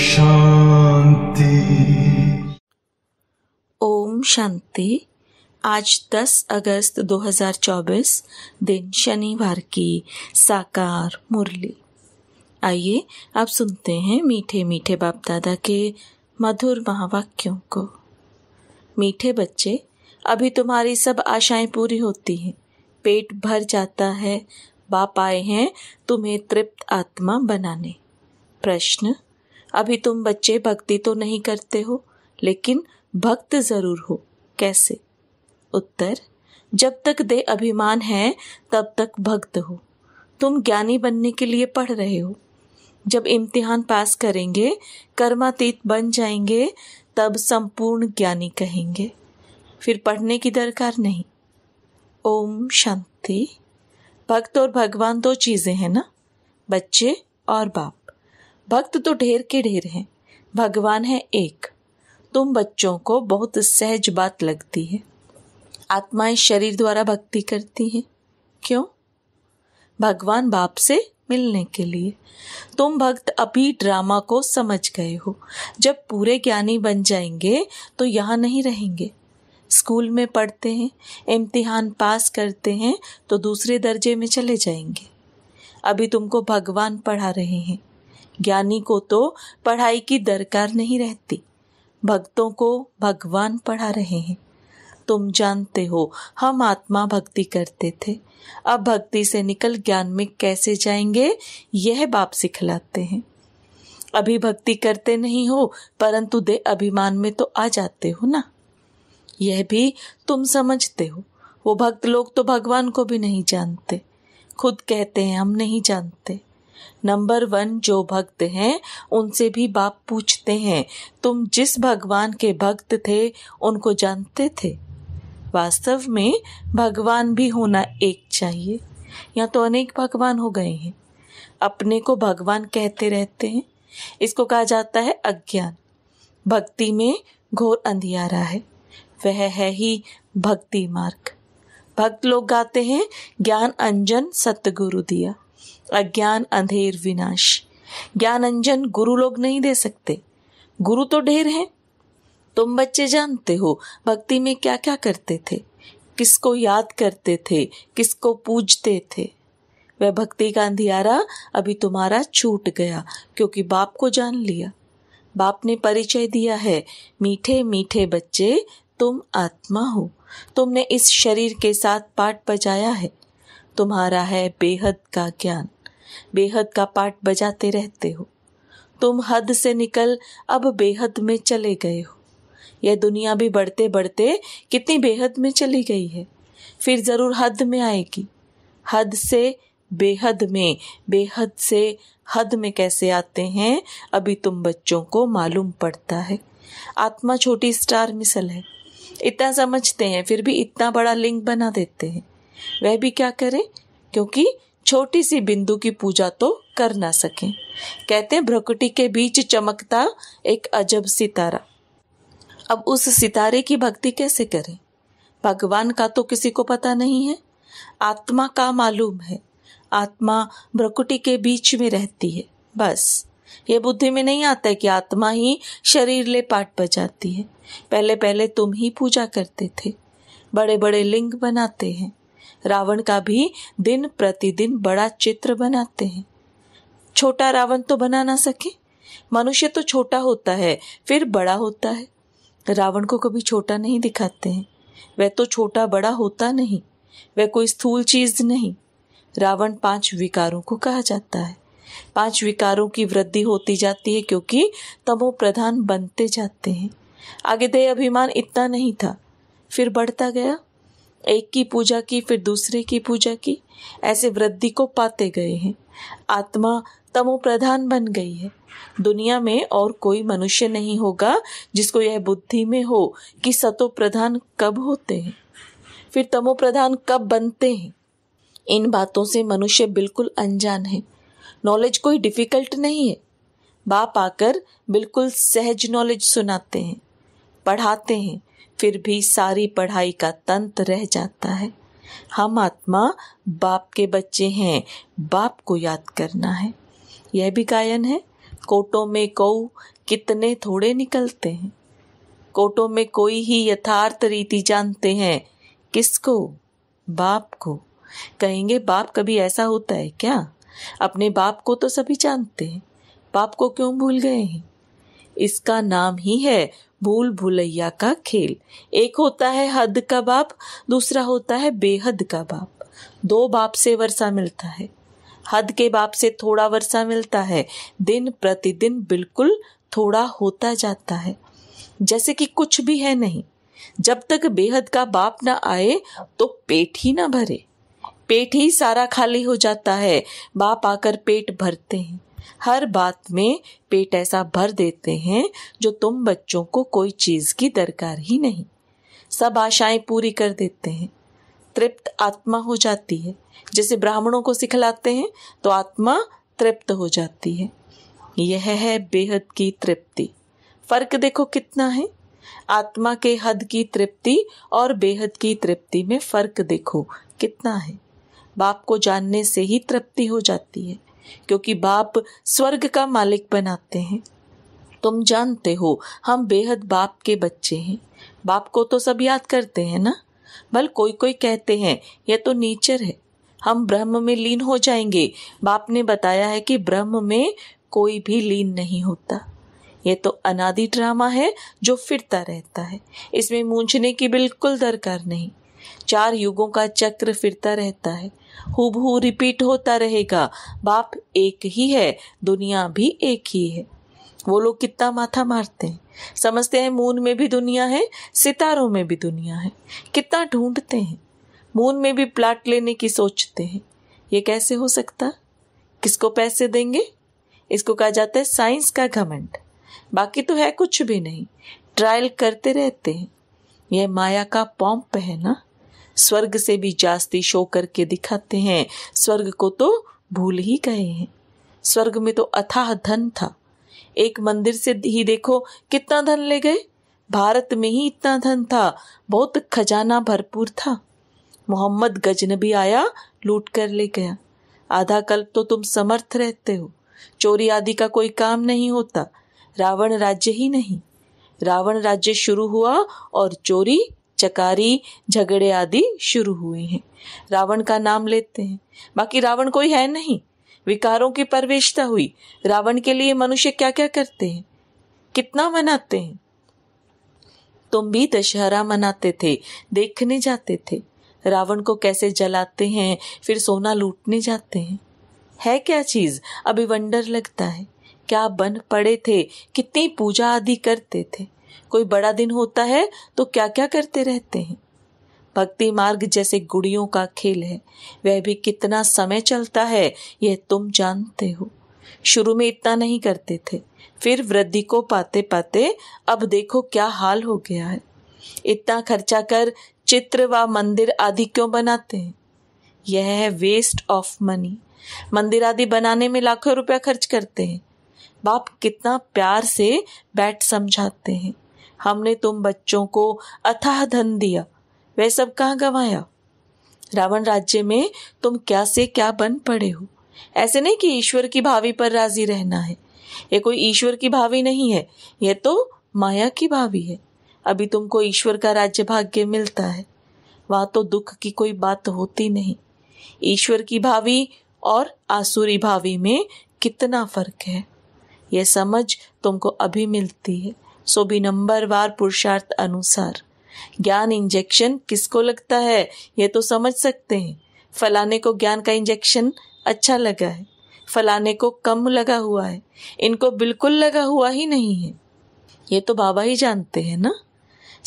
शांति ओम शांति आज 10 अगस्त 2024 दिन शनिवार की साकार मुरली आइए अब सुनते हैं मीठे मीठे बाप दादा के मधुर महावाक्यों को मीठे बच्चे अभी तुम्हारी सब आशाएं पूरी होती हैं पेट भर जाता है बाप आए हैं तुम्हें तृप्त आत्मा बनाने प्रश्न अभी तुम बच्चे भक्ति तो नहीं करते हो लेकिन भक्त जरूर हो कैसे उत्तर जब तक दे अभिमान है तब तक भक्त हो तुम ज्ञानी बनने के लिए पढ़ रहे हो जब इम्तिहान पास करेंगे कर्मातीत बन जाएंगे तब संपूर्ण ज्ञानी कहेंगे फिर पढ़ने की दरकार नहीं ओम शांति भक्त और भगवान दो चीज़ें हैं ना बच्चे और बाप भक्त तो ढेर के ढेर हैं भगवान है एक तुम बच्चों को बहुत सहज बात लगती है आत्माएं शरीर द्वारा भक्ति करती हैं क्यों भगवान बाप से मिलने के लिए तुम भक्त अभी ड्रामा को समझ गए हो जब पूरे ज्ञानी बन जाएंगे तो यहाँ नहीं रहेंगे स्कूल में पढ़ते हैं इम्तिहान पास करते हैं तो दूसरे दर्जे में चले जाएंगे अभी तुमको भगवान पढ़ा रहे हैं ज्ञानी को तो पढ़ाई की दरकार नहीं रहती भक्तों को भगवान पढ़ा रहे हैं तुम जानते हो हम आत्मा भक्ति करते थे अब भक्ति से निकल ज्ञान में कैसे जाएंगे यह बाप सिखलाते हैं अभी भक्ति करते नहीं हो परंतु दे अभिमान में तो आ जाते हो ना यह भी तुम समझते हो वो भक्त लोग तो भगवान को भी नहीं जानते खुद कहते हैं हम नहीं जानते नंबर वन जो भक्त हैं उनसे भी बाप पूछते हैं तुम जिस भगवान के भक्त थे उनको जानते थे वास्तव में भगवान भी होना एक चाहिए या तो अनेक भगवान हो गए हैं अपने को भगवान कहते रहते हैं इसको कहा जाता है अज्ञान भक्ति में घोर अंधियारा है वह है ही भक्ति मार्ग भक्त लोग गाते हैं ज्ञान अंजन सतगुरु दिया अज्ञान अंधेर विनाश ज्ञान अंजन गुरु लोग नहीं दे सकते गुरु तो ढेर हैं तुम बच्चे जानते हो भक्ति में क्या क्या करते थे किसको याद करते थे किसको पूजते थे वह भक्ति का अंधियारा अभी तुम्हारा छूट गया क्योंकि बाप को जान लिया बाप ने परिचय दिया है मीठे मीठे बच्चे तुम आत्मा हो तुमने इस शरीर के साथ पाठ बजाया है तुम्हारा है बेहद का ज्ञान बेहद का पाठ बजाते रहते हो तुम हद से निकल अब बेहद में चले गए हो यह दुनिया भी बढ़ते बढ़ते कितनी बेहद में चली गई है फिर ज़रूर हद में आएगी हद से बेहद में बेहद से हद में कैसे आते हैं अभी तुम बच्चों को मालूम पड़ता है आत्मा छोटी स्टार मिसल है इतना समझते हैं फिर भी इतना बड़ा लिंग बना देते हैं वह भी क्या करें क्योंकि छोटी सी बिंदु की पूजा तो कर ना सके कहते हैं भ्रकुटी के बीच चमकता एक अजब सितारा अब उस सितारे की भक्ति कैसे करें भगवान का तो किसी को पता नहीं है आत्मा का मालूम है आत्मा भ्रकुटी के बीच में रहती है बस ये बुद्धि में नहीं आता है कि आत्मा ही शरीर ले पाट बजाती है पहले पहले तुम ही पूजा करते थे बड़े बड़े लिंग बनाते हैं रावण का भी दिन प्रतिदिन बड़ा चित्र बनाते हैं छोटा रावण तो बना ना सके मनुष्य तो छोटा होता है फिर बड़ा होता है रावण को कभी छोटा नहीं दिखाते हैं वह तो छोटा बड़ा होता नहीं वह कोई स्थूल चीज नहीं रावण पांच विकारों को कहा जाता है पांच विकारों की वृद्धि होती जाती है क्योंकि तमो प्रधान बनते जाते हैं आगे दे अभिमान इतना नहीं था फिर बढ़ता गया एक की पूजा की फिर दूसरे की पूजा की ऐसे वृद्धि को पाते गए हैं आत्मा तमो प्रधान बन गई है दुनिया में और कोई मनुष्य नहीं होगा जिसको यह बुद्धि में हो कि सतो प्रधान कब होते हैं फिर तमो प्रधान कब बनते हैं इन बातों से मनुष्य बिल्कुल अनजान है नॉलेज कोई डिफिकल्ट नहीं है बाप आकर बिल्कुल सहज नॉलेज सुनाते हैं पढ़ाते हैं फिर भी सारी पढ़ाई का तंत रह जाता है हम आत्मा बाप के बच्चे हैं बाप को याद करना है यह भी गायन है कोटों में कौ कितने थोड़े निकलते हैं कोटों में कोई ही यथार्थ रीति जानते हैं किसको बाप को कहेंगे बाप कभी ऐसा होता है क्या अपने बाप को तो सभी जानते हैं बाप को क्यों भूल गए हैं इसका नाम ही है भूल भूलैया का खेल एक होता है हद का बाप दूसरा होता है बेहद का बाप दो बाप से वर्षा मिलता है हद के बाप से थोड़ा वर्षा मिलता है दिन प्रतिदिन बिल्कुल थोड़ा होता जाता है जैसे कि कुछ भी है नहीं जब तक बेहद का बाप ना आए तो पेट ही ना भरे पेट ही सारा खाली हो जाता है बाप आकर पेट भरते हैं हर बात में पेट ऐसा भर देते हैं जो तुम बच्चों को कोई चीज़ की दरकार ही नहीं सब आशाएं पूरी कर देते हैं तृप्त आत्मा हो जाती है जैसे ब्राह्मणों को सिखलाते हैं तो आत्मा तृप्त हो जाती है यह है बेहद की तृप्ति फर्क देखो कितना है आत्मा के हद की तृप्ति और बेहद की तृप्ति में फर्क देखो कितना है बाप को जानने से ही तृप्ति हो जाती है क्योंकि बाप स्वर्ग का मालिक बनाते हैं तुम जानते हो हम बेहद बाप के बच्चे हैं बाप को तो सब याद करते हैं ना भल कोई कोई कहते हैं यह तो नेचर है हम ब्रह्म में लीन हो जाएंगे बाप ने बताया है कि ब्रह्म में कोई भी लीन नहीं होता यह तो अनादि ड्रामा है जो फिरता रहता है इसमें मूंछने की बिल्कुल दरकार नहीं चार युगों का चक्र फिरता रहता है हूबहू रिपीट होता रहेगा बाप एक ही है दुनिया भी एक ही है वो लोग कितना माथा मारते हैं समझते हैं मून में भी दुनिया है सितारों में भी दुनिया है कितना ढूंढते हैं मून में भी प्लाट लेने की सोचते हैं ये कैसे हो सकता किसको पैसे देंगे इसको कहा जाता है साइंस का घमंड बाकी तो है कुछ भी नहीं ट्रायल करते रहते हैं यह माया का पॉम्प है ना स्वर्ग से भी जास्ती शो करके दिखाते हैं स्वर्ग को तो भूल ही गए हैं स्वर्ग में तो अथाह धन था एक मंदिर से ही देखो कितना धन ले गए भारत में ही इतना धन था बहुत खजाना भरपूर था मोहम्मद गजनबी आया लूट कर ले गया आधा कल्प तो तुम समर्थ रहते हो चोरी आदि का कोई काम नहीं होता रावण राज्य ही नहीं रावण राज्य शुरू हुआ और चोरी चकारी झगड़े आदि शुरू हुए हैं रावण का नाम लेते हैं बाकी रावण कोई है नहीं विकारों की परवेशता हुई रावण के लिए मनुष्य क्या क्या करते हैं कितना मनाते हैं तुम भी दशहरा मनाते थे देखने जाते थे रावण को कैसे जलाते हैं फिर सोना लूटने जाते हैं है क्या चीज अभी वंडर लगता है क्या बन पड़े थे कितनी पूजा आदि करते थे कोई बड़ा दिन होता है तो क्या क्या करते रहते हैं भक्ति मार्ग जैसे गुड़ियों का खेल है वह भी कितना समय चलता है यह तुम जानते हो शुरू में इतना नहीं करते थे फिर वृद्धि को पाते पाते अब देखो क्या हाल हो गया है इतना खर्चा कर चित्र व मंदिर आदि क्यों बनाते हैं यह है वेस्ट ऑफ मनी मंदिर आदि बनाने में लाखों रुपया खर्च करते हैं बाप कितना प्यार से बैठ समझाते हैं हमने तुम बच्चों को अथाह धन दिया वह सब कहाँ गवाया रावण राज्य में तुम क्या से क्या बन पड़े हो ऐसे नहीं कि ईश्वर की भावी पर राजी रहना है ये कोई ईश्वर की भावी नहीं है यह तो माया की भावी है अभी तुमको ईश्वर का राज्य भाग्य मिलता है वहां तो दुख की कोई बात होती नहीं ईश्वर की भावी और आसुरी भावी में कितना फर्क है यह समझ तुमको अभी मिलती है सो भी नंबर बार पुरुषार्थ अनुसार ज्ञान इंजेक्शन किसको लगता है ये तो समझ सकते हैं फलाने को ज्ञान का इंजेक्शन अच्छा लगा है फलाने को कम लगा हुआ है इनको बिल्कुल लगा हुआ ही नहीं है ये तो बाबा ही जानते हैं ना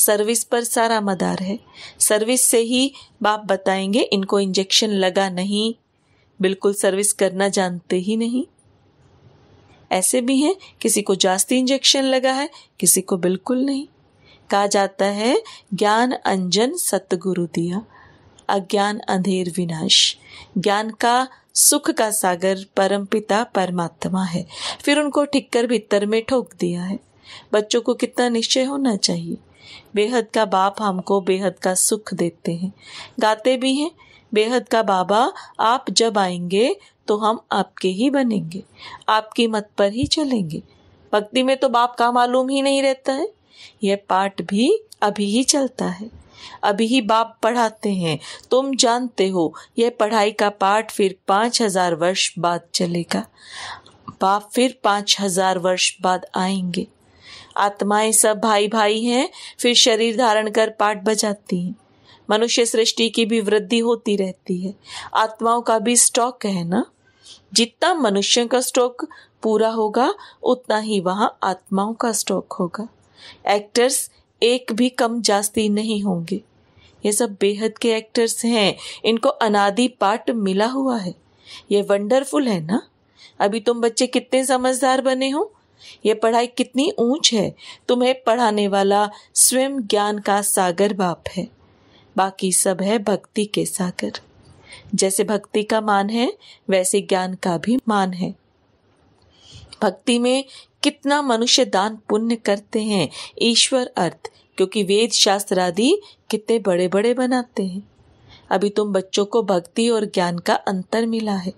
सर्विस पर सारा मदार है सर्विस से ही बाप बताएंगे इनको इंजेक्शन लगा नहीं बिल्कुल सर्विस करना जानते ही नहीं ऐसे भी हैं किसी को जास्ती इंजेक्शन लगा है किसी को बिल्कुल नहीं कहा जाता है ज्ञान अंजन सतगुरु दिया अज्ञान अंधेर विनाश ज्ञान का सुख का सागर परमपिता परमात्मा है फिर उनको ठिक्कर भीतर में ठोक दिया है बच्चों को कितना निश्चय होना चाहिए बेहद का बाप हमको बेहद का सुख देते हैं गाते भी हैं बेहद का बाबा आप जब आएंगे तो हम आपके ही बनेंगे आपकी मत पर ही चलेंगे भक्ति में तो बाप का मालूम ही नहीं रहता है यह पाठ भी अभी ही चलता है अभी ही बाप पढ़ाते हैं तुम जानते हो यह पढ़ाई का पाठ फिर पांच हजार वर्ष बाद चलेगा बाप फिर पांच हजार वर्ष बाद आएंगे आत्माएं सब भाई भाई हैं फिर शरीर धारण कर पाठ बजाती हैं मनुष्य सृष्टि की भी वृद्धि होती रहती है आत्माओं का भी स्टॉक है ना जितना मनुष्य का स्टॉक पूरा होगा उतना ही वहां आत्माओं का स्टॉक होगा एक्टर्स एक भी कम जास्ती नहीं होंगे ये सब बेहद के एक्टर्स हैं इनको अनादि पार्ट मिला हुआ है ये वंडरफुल है ना अभी तुम बच्चे कितने समझदार बने हो ये पढ़ाई कितनी ऊंच है तुम्हें पढ़ाने वाला स्वयं ज्ञान का सागर बाप है बाकी सब है भक्ति के सागर जैसे भक्ति का मान है वैसे ज्ञान का भी मान है भक्ति में कितना मनुष्य दान पुण्य करते हैं ईश्वर अर्थ क्योंकि वेद शास्त्र आदि कितने बड़े बड़े बनाते हैं अभी तुम बच्चों को भक्ति और ज्ञान का अंतर मिला है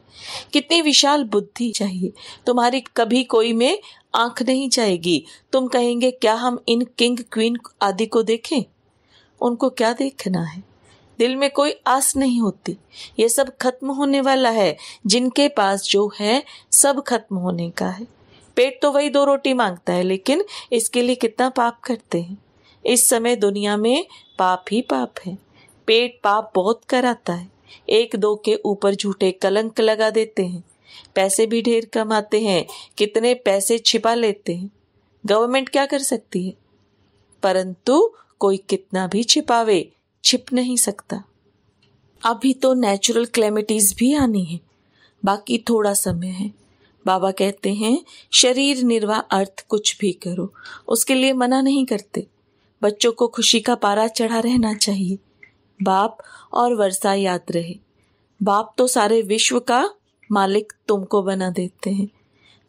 कितनी विशाल बुद्धि चाहिए तुम्हारी कभी कोई में आंख नहीं जाएगी तुम कहेंगे क्या हम इन किंग क्वीन आदि को देखें उनको क्या देखना है दिल में कोई आस नहीं होती ये सब खत्म होने वाला है जिनके पास जो है सब खत्म होने का है पेट तो वही दो रोटी मांगता है लेकिन इसके लिए कितना पाप करते हैं इस समय दुनिया में पाप ही पाप है पेट पाप बहुत कराता है एक दो के ऊपर झूठे कलंक लगा देते हैं पैसे भी ढेर कमाते हैं कितने पैसे छिपा लेते हैं गवर्नमेंट क्या कर सकती है परंतु कोई कितना भी छिपावे छिप नहीं सकता अभी तो नेचुरल क्लेमिटीज भी आनी है बाकी थोड़ा समय है बाबा कहते हैं शरीर निर्वाह अर्थ कुछ भी करो उसके लिए मना नहीं करते बच्चों को खुशी का पारा चढ़ा रहना चाहिए बाप और वर्षा याद रहे बाप तो सारे विश्व का मालिक तुमको बना देते हैं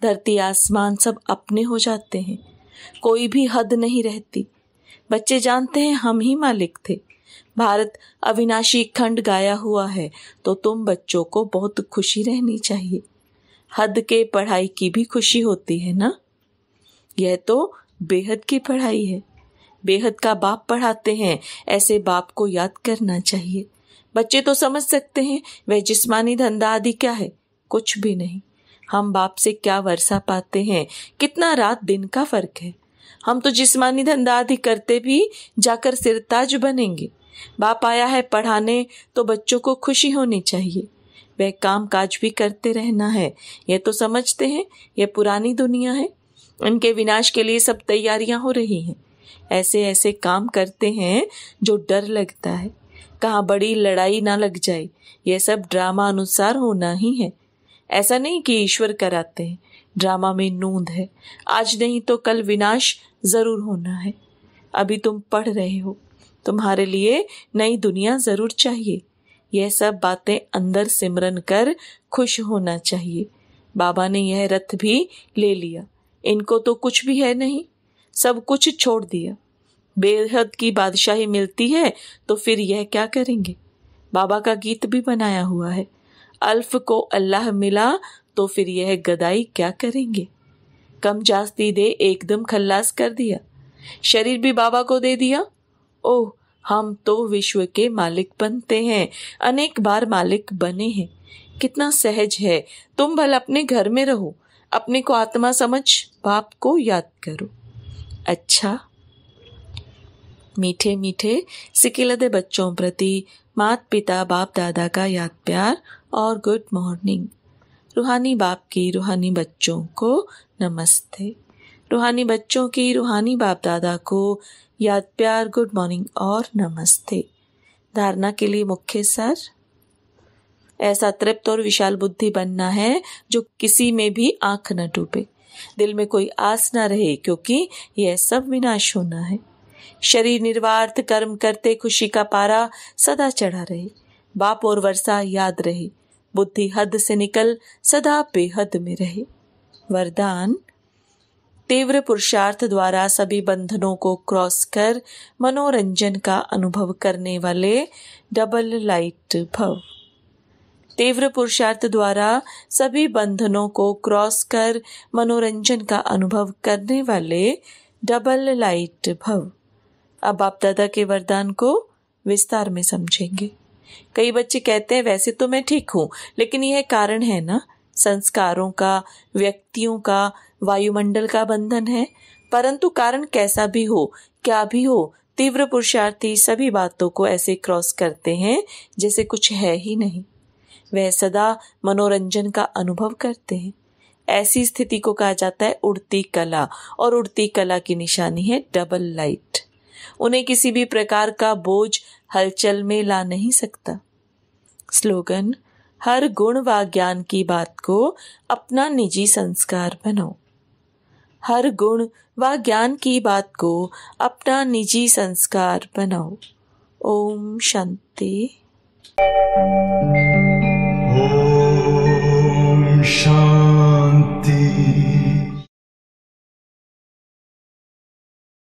धरती आसमान सब अपने हो जाते हैं कोई भी हद नहीं रहती बच्चे जानते हैं हम ही मालिक थे भारत अविनाशी खंड गाया हुआ है तो तुम बच्चों को बहुत खुशी रहनी चाहिए हद के पढ़ाई की भी खुशी होती है ना यह तो बेहद की पढ़ाई है बेहद का बाप पढ़ाते हैं ऐसे बाप को याद करना चाहिए बच्चे तो समझ सकते हैं वह जिस्मानी धंधा आदि क्या है कुछ भी नहीं हम बाप से क्या वर्षा पाते हैं कितना रात दिन का फर्क है हम तो जिस्मानी धंधा आदि करते भी जाकर सिरताज बनेंगे बाप आया है पढ़ाने तो बच्चों को खुशी होनी चाहिए वह काम काज भी करते रहना है यह तो समझते हैं यह पुरानी दुनिया है उनके विनाश के लिए सब तैयारियां हो रही हैं ऐसे ऐसे काम करते हैं जो डर लगता है कहाँ बड़ी लड़ाई ना लग जाए यह सब ड्रामा अनुसार होना ही है ऐसा नहीं कि ईश्वर कराते हैं ड्रामा में नूंद है आज नहीं तो कल विनाश जरूर होना है अभी तुम पढ़ रहे हो तुम्हारे लिए नई दुनिया जरूर चाहिए यह सब बातें अंदर सिमरन कर खुश होना चाहिए बाबा ने यह रथ भी ले लिया इनको तो कुछ भी है नहीं सब कुछ छोड़ दिया बेहद की बादशाही मिलती है तो फिर यह क्या करेंगे बाबा का गीत भी बनाया हुआ है अल्फ को अल्लाह मिला तो फिर यह गदाई क्या करेंगे कम जास्ती दे एकदम खल्लास कर दिया शरीर भी बाबा को दे दिया ओह हम तो विश्व के मालिक बनते हैं अनेक बार मालिक बने हैं कितना सहज है तुम भल अपने घर में रहो अपने को आत्मा समझ बाप को याद करो अच्छा मीठे मीठे सिकिलदे बच्चों प्रति मात पिता बाप दादा का याद प्यार और गुड मॉर्निंग रूहानी बाप की रूहानी बच्चों को नमस्ते रूहानी बच्चों की रूहानी बाप दादा को याद प्यार गुड मॉर्निंग और नमस्ते धारणा के लिए मुख्य सर ऐसा तृप्त और विशाल बुद्धि बनना है जो किसी में भी आंख न डूबे दिल में कोई आस न रहे क्योंकि यह सब विनाश होना है शरीर निर्वार्थ कर्म करते खुशी का पारा सदा चढ़ा रहे बाप और वर्षा याद रहे बुद्धि हद से निकल सदा बेहद में रहे वरदान तीव्र पुरुषार्थ द्वारा सभी बंधनों को क्रॉस कर मनोरंजन का अनुभव करने वाले डबल लाइट भव तीव्र पुरुषार्थ द्वारा सभी बंधनों को क्रॉस कर मनोरंजन का अनुभव करने वाले डबल लाइट भव अब आप दादा के वरदान को विस्तार में समझेंगे कई बच्चे कहते हैं वैसे तो मैं ठीक हूँ लेकिन यह कारण है ना संस्कारों का व्यक्तियों का वायुमंडल का बंधन है परंतु कारण कैसा भी हो क्या भी हो तीव्र पुरुषार्थी सभी बातों को ऐसे क्रॉस करते हैं जैसे कुछ है ही नहीं वह सदा मनोरंजन का अनुभव करते हैं ऐसी स्थिति को कहा जाता है उड़ती कला और उड़ती कला की निशानी है डबल लाइट उन्हें किसी भी प्रकार का बोझ हलचल में ला नहीं सकता स्लोगन हर गुण व ज्ञान की बात को अपना निजी संस्कार बनो हर गुण व ज्ञान की बात को अपना निजी संस्कार बनाओ ओम शांति ओम शांति